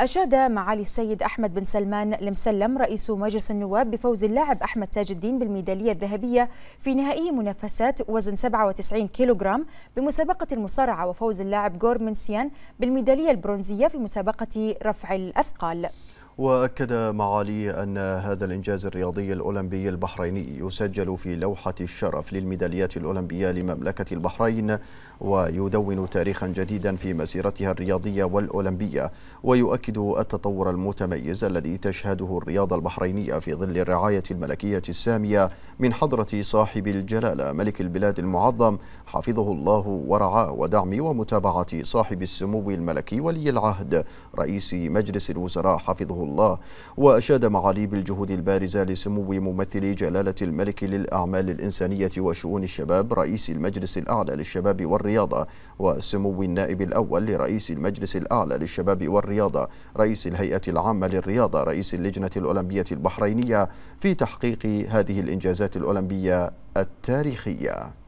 أشاد معالي السيد أحمد بن سلمان المسلم رئيس مجلس النواب بفوز اللاعب أحمد تاج الدين بالميدالية الذهبية في نهائي منافسات وزن 97 كيلوغرام بمسابقة المصارعة وفوز اللاعب غور منسيان بالميدالية البرونزية في مسابقة رفع الأثقال وأكد معالي أن هذا الإنجاز الرياضي الأولمبي البحريني يسجل في لوحة الشرف للميداليات الأولمبية لمملكة البحرين ويدون تاريخا جديدا في مسيرتها الرياضية والأولمبية ويؤكد التطور المتميز الذي تشهده الرياضة البحرينية في ظل الرعاية الملكية السامية من حضرة صاحب الجلالة ملك البلاد المعظم حفظه الله ورعاه ودعم ومتابعة صاحب السمو الملكي ولي العهد رئيس مجلس الوزراء حفظه الله وأشاد معالي بالجهود البارزة لسمو ممثل جلالة الملك للأعمال الإنسانية وشؤون الشباب رئيس المجلس الأعلى للشباب والرياضة وسمو النائب الأول لرئيس المجلس الأعلى للشباب والرياضة رئيس الهيئة العامة للرياضة رئيس اللجنة الأولمبية البحرينية في تحقيق هذه الإنجازات الأولمبية التاريخية